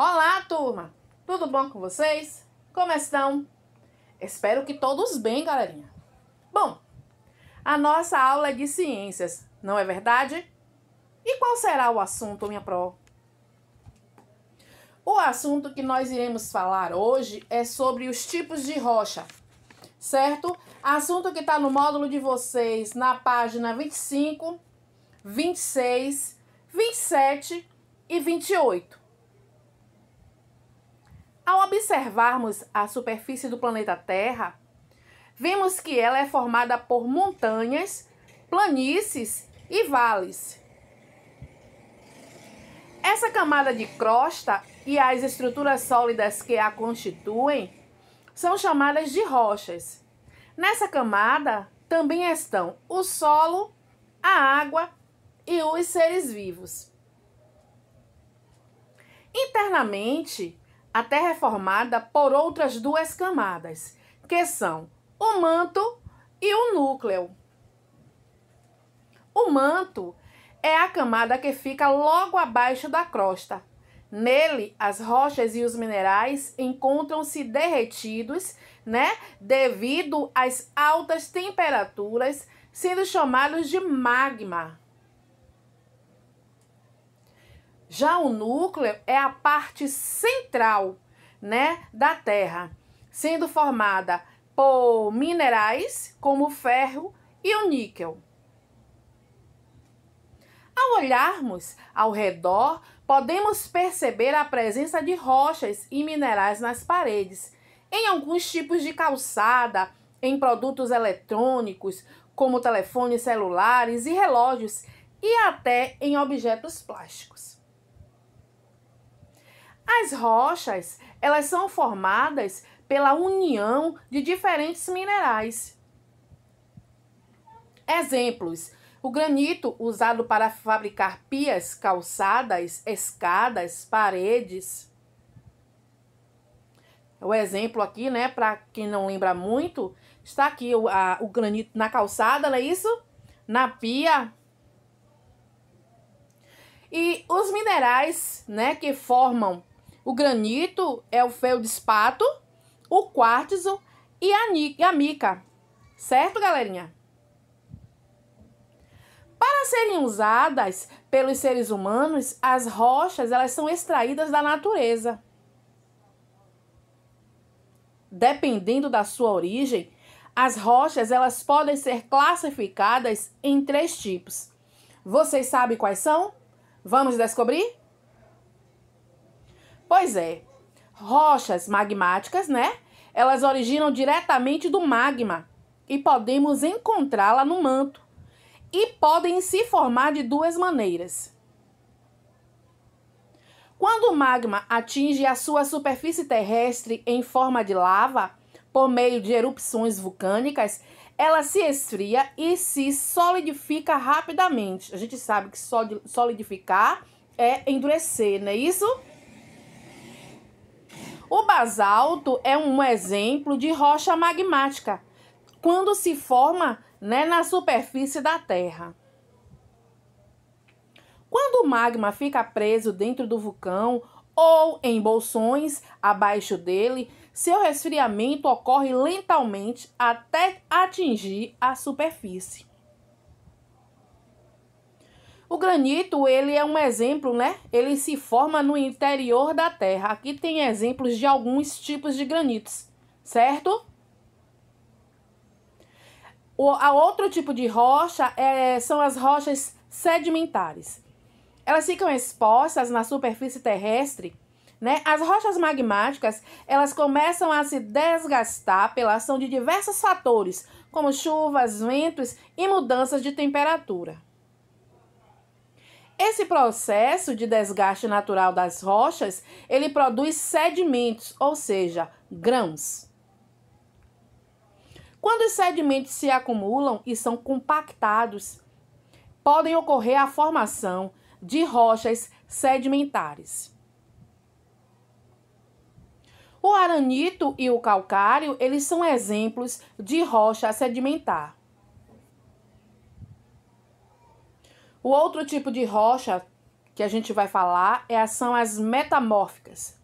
Olá, turma! Tudo bom com vocês? Como estão? Espero que todos bem, galerinha. Bom, a nossa aula é de ciências, não é verdade? E qual será o assunto, minha pro? O assunto que nós iremos falar hoje é sobre os tipos de rocha, certo? Assunto que está no módulo de vocês, na página 25, 26, 27 e 28. Ao observarmos a superfície do planeta Terra, vemos que ela é formada por montanhas, planícies e vales. Essa camada de crosta e as estruturas sólidas que a constituem são chamadas de rochas. Nessa camada também estão o solo, a água e os seres vivos. Internamente, até reformada por outras duas camadas, que são o manto e o núcleo. O manto é a camada que fica logo abaixo da crosta. Nele, as rochas e os minerais encontram-se derretidos, né, devido às altas temperaturas, sendo chamados de magma. Já o núcleo é a parte central, né, da Terra, sendo formada por minerais como o ferro e o níquel. Ao olharmos ao redor, podemos perceber a presença de rochas e minerais nas paredes, em alguns tipos de calçada, em produtos eletrônicos, como telefones celulares e relógios, e até em objetos plásticos. As rochas, elas são formadas pela união de diferentes minerais. Exemplos: o granito usado para fabricar pias, calçadas, escadas, paredes. O exemplo aqui, né, para quem não lembra muito, está aqui o, a, o granito na calçada, não é isso? Na pia. E os minerais, né, que formam o granito é o feldspato, o quartzo e a, e a mica. Certo, galerinha? Para serem usadas pelos seres humanos, as rochas elas são extraídas da natureza. Dependendo da sua origem, as rochas elas podem ser classificadas em três tipos. Vocês sabem quais são? Vamos descobrir? Pois é, rochas magmáticas, né? Elas originam diretamente do magma e podemos encontrá-la no manto e podem se formar de duas maneiras. Quando o magma atinge a sua superfície terrestre em forma de lava, por meio de erupções vulcânicas, ela se esfria e se solidifica rapidamente. A gente sabe que solidificar é endurecer, não é isso? O basalto é um exemplo de rocha magmática, quando se forma né, na superfície da Terra. Quando o magma fica preso dentro do vulcão ou em bolsões abaixo dele, seu resfriamento ocorre lentamente até atingir a superfície. O granito, ele é um exemplo, né? Ele se forma no interior da terra. Aqui tem exemplos de alguns tipos de granitos, certo? O a outro tipo de rocha é, são as rochas sedimentares. Elas ficam expostas na superfície terrestre né? As rochas magmáticas, elas começam a se desgastar pela ação de diversos fatores, como chuvas, ventos e mudanças de temperatura. Esse processo de desgaste natural das rochas, ele produz sedimentos, ou seja, grãos. Quando os sedimentos se acumulam e são compactados, podem ocorrer a formação de rochas sedimentares. O aranito e o calcário, eles são exemplos de rocha sedimentar. O outro tipo de rocha que a gente vai falar é, são as metamórficas.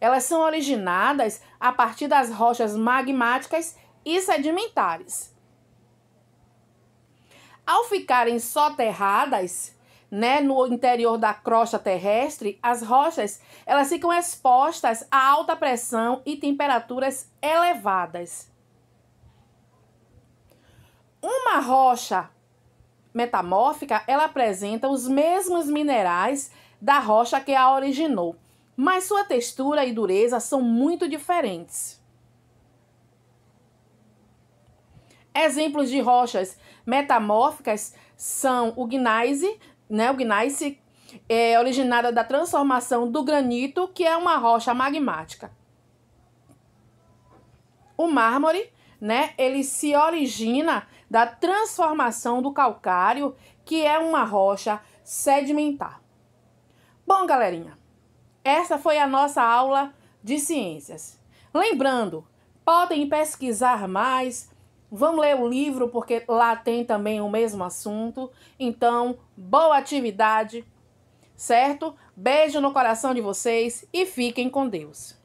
Elas são originadas a partir das rochas magmáticas e sedimentares. Ao ficarem soterradas, né, no interior da crosta terrestre, as rochas elas ficam expostas a alta pressão e temperaturas elevadas. Uma rocha metamórfica, ela apresenta os mesmos minerais da rocha que a originou, mas sua textura e dureza são muito diferentes. Exemplos de rochas metamórficas são o gneiss, né, o gneiss é originada da transformação do granito, que é uma rocha magmática. O mármore, né, ele se origina da transformação do calcário, que é uma rocha sedimentar. Bom, galerinha, essa foi a nossa aula de ciências. Lembrando, podem pesquisar mais, vão ler o livro porque lá tem também o mesmo assunto. Então, boa atividade, certo? Beijo no coração de vocês e fiquem com Deus.